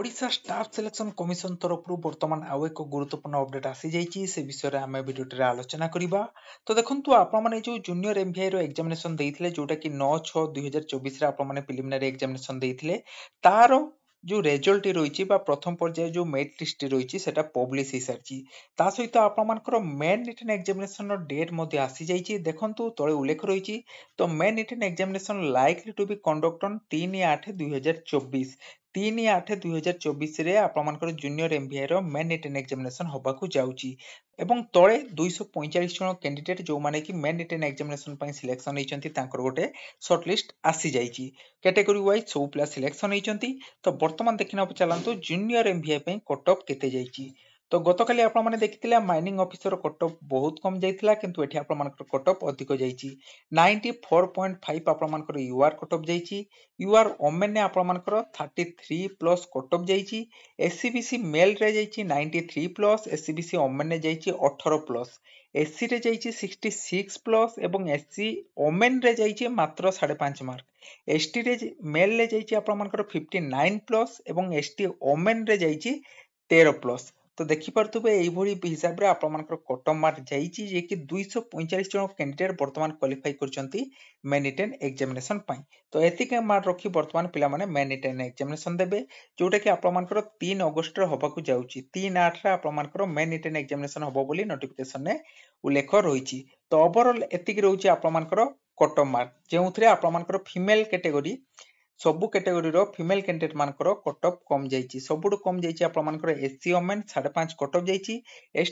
Odisha staff selection commission ତରଫରୁ ବର୍ତ୍ତମାନ ଆଉ ଏକ ଗୁରୁତ୍ୱପୂର୍ଣ୍ଣ ଅପଡେଟ୍ ଆସିଯାଇଛି ସେ ବିଷୟରେ ଆମେ ଭିଡ଼ିଓଟିରେ ଆଲୋଚନା କରିବା ତ ଦେଖନ୍ତୁ ଆପଣମାନେ ଯେଉଁ ଜୁନିୟର ଏମ୍ଭିଆଇର ଏକ୍ଜାମିନେସନ୍ ଦେଇଥିଲେ ଯେଉଁଟାକି ନଅ ଛଅ ଦୁଇହଜାର ଚବିଶରେ ଆପଣମାନେ ପ୍ରିଲିମିନାରୀ ଏକ୍ଜାମିନେସନ୍ ଦେଇଥିଲେ ତାର ଯେଉଁ ରେଜଲ୍ଟଟି ରହିଛି ବା ପ୍ରଥମ ପର୍ଯ୍ୟାୟ ଯେଉଁ ମେରିଟ୍ ଲିଷ୍ଟଟି ରହିଛି ସେଟା ପବ୍ଲିଶ ହେଇସାରିଛି ତା ସହିତ ଆପଣମାନଙ୍କର ମେନ୍ ରିଟର୍ନ ଏକ୍ଜାମିନେସନର ଡେଟ୍ ମଧ୍ୟ ଆସିଯାଇଛି ଦେଖନ୍ତୁ ତଳେ ଉଲ୍ଲେଖ ରହିଛି ତ main written examination likely to be conduct on ତିନି ଆଠ ଦୁଇହଜାର ଚବିଶ ତିନି ଆଠ ଦୁଇହଜାର ଚବିଶରେ ଆପଣମାନଙ୍କର ଜୁନିୟର ଏମ୍ବିଆଇର ମେନ୍ ରିଟର୍ନ ଏକ୍ଜାମିନେସନ୍ ହେବାକୁ ଯାଉଛି ଏବଂ ତଳେ ଦୁଇଶହ ପଇଁଚାଳିଶ ଜଣ କ୍ୟାଣ୍ଡିଡେଟ୍ ଯେଉଁମାନେ କି ମେନ୍ ରିଟର୍ନ ଏକ୍ଜାମିନେସନ୍ ପାଇଁ ସିଲେକ୍ସନ୍ ହେଇଛନ୍ତି ତାଙ୍କର ଗୋଟେ ସର୍ଟ ଲିଷ୍ଟ ଆସିଯାଇଛି କ୍ୟାଟେଗୋରୀ ୱାଇଜ୍ ସବୁ ପିଲା ସିଲେକ୍ସନ୍ ହେଇଛନ୍ତି ତ ବର୍ତ୍ତମାନ ଦେଖିନେବାକୁ ଚାଲନ୍ତୁ ଜୁନିୟର ଏମ୍ବିଆଇ ପାଇଁ କଟ୍ ଅଫ୍ କେତେ ଯାଇଛି তো গতকালি আপনার দেখিলে মাইনিং অফিসর কটঅফ বহুত কম যাই কিন্তু এটি আপনার কটঅফ অধিক যাই নাইনটি ফোর পয়েন্ট ফাইভ আপনার ইউআর কটঅফ যাই ইউআর ওমেন আপনার থার্টি থ্রি প্লস কটঅফ যাই এসসিবিসি মেলরে যাই ninety three plus SCBC women যাই অঠর প্লস এসসিরে যাই সিক্সটি সিক্স প্লস এবং এসসি ওমেনরে যাই মাত্র সাড়ে পাঁচ মার্ক এসটিরে মেলরে যাই আপনার ফিফটি নাইন প্লস এবং এসটি ওমেনরে যাই তের প্লস ତ ଦେଖିପାରୁଥିବେ ଏହିଭଳି ହିସାବରେ ଆପଣମାନଙ୍କର କଟକ ମାର୍କ ଯାଇଛି ଯେ କି ଦୁଇଶହ ପଇଁଚାଳିଶ ଜଣ କ୍ୟାଣ୍ଡିଡେଟ୍ ବର୍ତ୍ତମାନ କ୍ୱାଲିଫାଇ କରିଛନ୍ତି ମେନ୍ ରିଟେନ୍ ଏକ୍ଜାମିନେସନ୍ ପାଇଁ ତ ଏତିକି ମାର୍କ ରଖି ବର୍ତ୍ତମାନ ପିଲାମାନେ ମେନ୍ ରିଟେନ୍ ଏକ୍ଜାମିନେସନ୍ ଦେବେ ଯେଉଁଟାକି ଆପଣମାନଙ୍କର ତିନି ଅଗଷ୍ଟରେ ହେବାକୁ ଯାଉଛି ତିନି ଆଠରେ ଆପଣମାନଙ୍କର ମେନ୍ ରିଟେନ୍ ଏକ୍ଜାମିନେସନ୍ ହେବ ବୋଲି ନୋଟିଫିକେସନ୍ରେ ଉଲ୍ଲେଖ ରହିଛି ତ ଓଭରଅଲ୍ ଏତିକି ରହୁଛି ଆପଣମାନଙ୍କର କଟମ୍ ମାର୍କ ଯେଉଁଥିରେ ଆପଣମାନଙ୍କର ଫିମେଲ୍ କ୍ୟାଟେଗୋରୀ ସବୁ କାଟେଗୋରୀର ଫିମେଲ୍ କ୍ୟାଣ୍ଡିଡେଟ୍ ମାନଙ୍କର କଟ୍ ଅଫ୍ କମ୍ ଯାଇଛି ସବୁଠୁ କମ୍ ଯାଇଛି ଆପଣମାନଙ୍କର ଏସ୍ସି ଓମେନ୍ ସାଢ଼େ ପାଞ୍ଚ କଟ୍ ଅଫ୍ ଯାଇଛି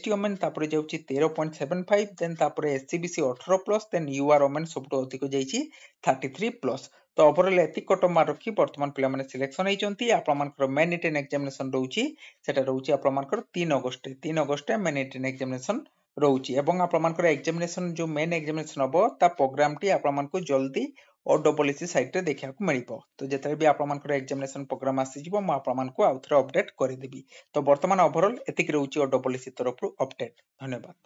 ଟି ଓମେନ୍ ତାପରେ ଯାଉଛି ତେର ପଏଣ୍ଟ ସେଭେନ୍ ଫାଇଭ୍ ଦେନ୍ ତାପରେ ବି ସି ଅଠର plus then U R women ସବୁଠୁ ଅଧିକ ଯାଇଛି ଥାର୍ଟି ଥ୍ରୀ ପ୍ଲସ୍ ତ ଓଭରଅଲ୍ ଏତିକି କଟ୍ ଅଫ୍ ମାର୍କ ରଖି ବର୍ତ୍ତମାନ ପିଲାମାନେ ସିଲେକ୍ସନ୍ ହେଇଛନ୍ତି ଆପଣମାନଙ୍କର ମେନ୍ ରିଟେନ୍ ଏକ୍ସାମିନେସନ୍ ରହୁଛି ସେଟା ରହୁଛି ଆପଣମାନଙ୍କର ତିନି ଅଗଷ୍ଟରେ ତିନି ଅଗଷ୍ଟରେ ମେନ୍ ରିଟେନ୍ ଏକ୍ସାମିନେସନ୍ রয়েছে এবং আপনার এক্সামিনেসন যে মেন এক্সামিনেসন হব তা প্রোগ্রামটি ଆପଣମାନଙ୍କୁ ଜଲ୍ଦି और डबल एसी सैट्रे देखा मिल तो जिते भी आपर एक्जामेसन प्रोग्राम आसीजिव मु आपर आउ थे अपडेट करदेवि तो बर्तमान ओभरअल एतिक रोचे और डबल एसी तरफ अपडेट